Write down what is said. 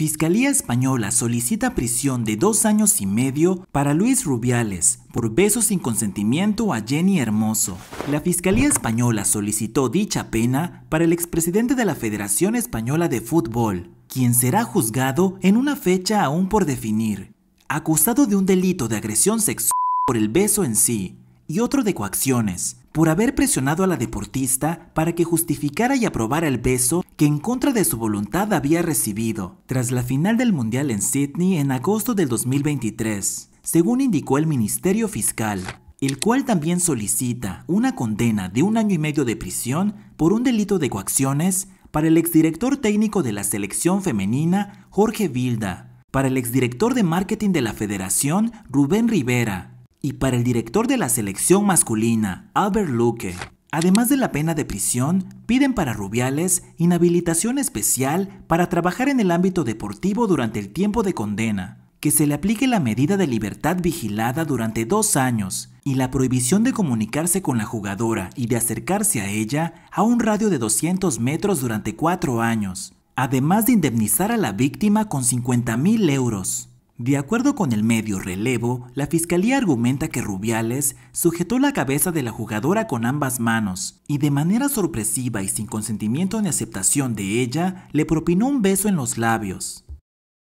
Fiscalía Española solicita prisión de dos años y medio para Luis Rubiales por besos sin consentimiento a Jenny Hermoso. La Fiscalía Española solicitó dicha pena para el expresidente de la Federación Española de Fútbol, quien será juzgado en una fecha aún por definir, acusado de un delito de agresión sexual por el beso en sí y otro de coacciones, por haber presionado a la deportista para que justificara y aprobara el beso que en contra de su voluntad había recibido tras la final del Mundial en Sydney en agosto del 2023, según indicó el Ministerio Fiscal, el cual también solicita una condena de un año y medio de prisión por un delito de coacciones para el exdirector técnico de la selección femenina, Jorge Vilda, para el exdirector de marketing de la federación, Rubén Rivera, y para el director de la selección masculina, Albert Luque. Además de la pena de prisión, piden para Rubiales inhabilitación especial para trabajar en el ámbito deportivo durante el tiempo de condena, que se le aplique la medida de libertad vigilada durante dos años y la prohibición de comunicarse con la jugadora y de acercarse a ella a un radio de 200 metros durante cuatro años, además de indemnizar a la víctima con 50 mil euros. De acuerdo con el medio relevo, la fiscalía argumenta que Rubiales sujetó la cabeza de la jugadora con ambas manos y de manera sorpresiva y sin consentimiento ni aceptación de ella le propinó un beso en los labios.